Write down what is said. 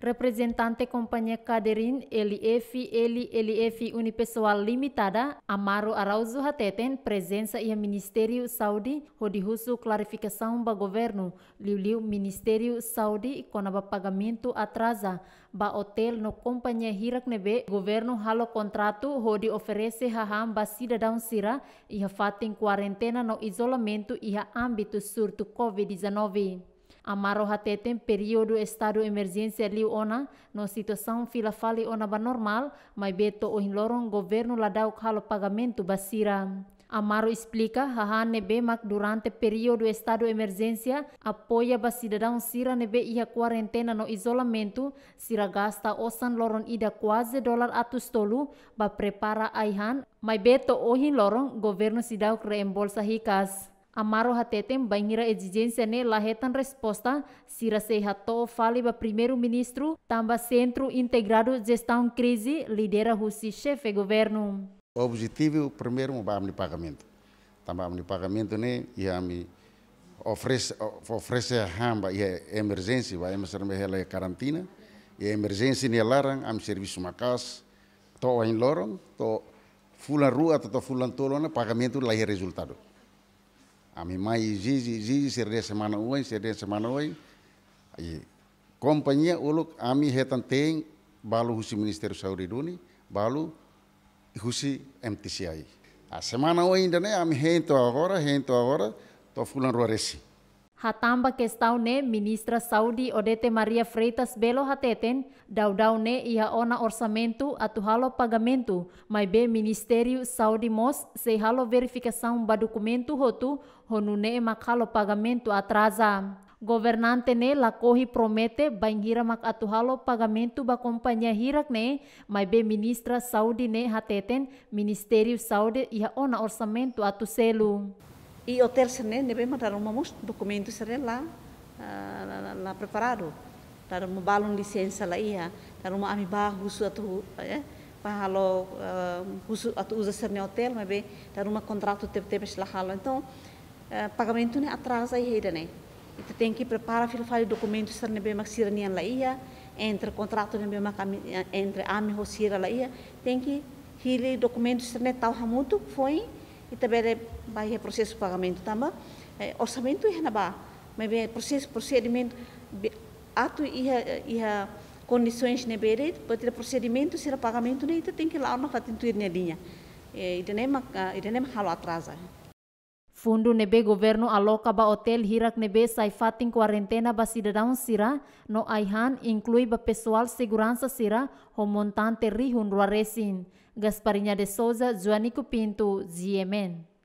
Representante Companhia Kaderin LF LLF Unipessoal Limitada, Amaro Arauzu Hateten, presença e Ministério Saudi, Russo, clarificação ba governo, Liu Ministério Saudi, conaba pagamento atrasa, ba hotel no Companhia Hirak Nebe, governo halo contrato, Rodi oferece haham ba cidadão sira, e fatem quarentena no isolamento e âmbito surto Covid-19 amaro hatetem período estado emergência liu ona no situação filafale ona ba normal mai beto ohin hinlorong governo ladau halo pagamento basira. Amaro explica haha nebe mak durante período estado emergência apoia ba cidadão sira nebe ia quarentena no isolamento sira gasta osan loron ida quase dólar atus tolu ba prepara aihan mai beto ohin loron governo sidauk reembolsa hikas. Amaro hatetem banhira exigência ne lahetan resposta sira sehato fale ba primeiro-ministro tamba Centro Integrado Gestão Crise lidera Rusi chefe governo. O objetivo primeiro é o pagamento. Tamba tá, o pagamento ne né? iami oferece oferece hamba ia emergência vai emergência hela quarentena e emergência ne larang am serviço macas to em lorong to fulan rua to fulan tolona pagamento lá resultado. A minha mãe exige, exige, se de semana hoje, se de semana hoje. Aí, companhia, uluk, a minha retan tem, balu husi Ministério da Saúde duni, balu husi MTCI. A semana hoje ainda, né? A minha rento agora, rento agora, estou fulano roresi. Hatamba kestau ne ministra Saudi Odete Maria Freitas belo hateten daudau ne ia ona orçamento atu halo pagamento mai be ministério Saudi Mos se halo verificação ba documento hotu honu ne mak halo pagamento atrasa. Governante ne lakohi promete bangira mak atu halo pagamento ba kompanya hirak ne mai be ministra Saudi ne hateten ministério Saudi ia ona orçamento atu selu. E hotel Senen deve mandar né, um documento Senen ah, lá, lá, lá preparado. Dar uma balão licença lá ia, dar uma amibá russo atu, eh? Pahalo russo atu usa Senen hotel, mas bem, dar uma contrato teve teve lá Então, eh, pagamento né atrasa aí ainda né. Então tem que preparar filho faz documento Senen né, bem maxiranian lá ia, entre contrato né bem eh, entre ami rosira lá ia, tem que ele documento Senen né, tal hamuto foi e também vai é processo de pagamento também. É, eh, orçamento é na ba, mas é processo procedimento ato e a condições na bere, para ter procedimento será pagamento ne, tem que lá na fatintuir na linha. E eh, nem é ah, e nem atrasa. ¿eh? Fundu nebe governo aloka ba hotel hirak nebe sai fatin quarentena ba sidadaun sira no aihan inklui ba pessoal seguransa sira homontante rihun ruaresin. Gasparinha de Souza, Joanico Pinto, Ziemen.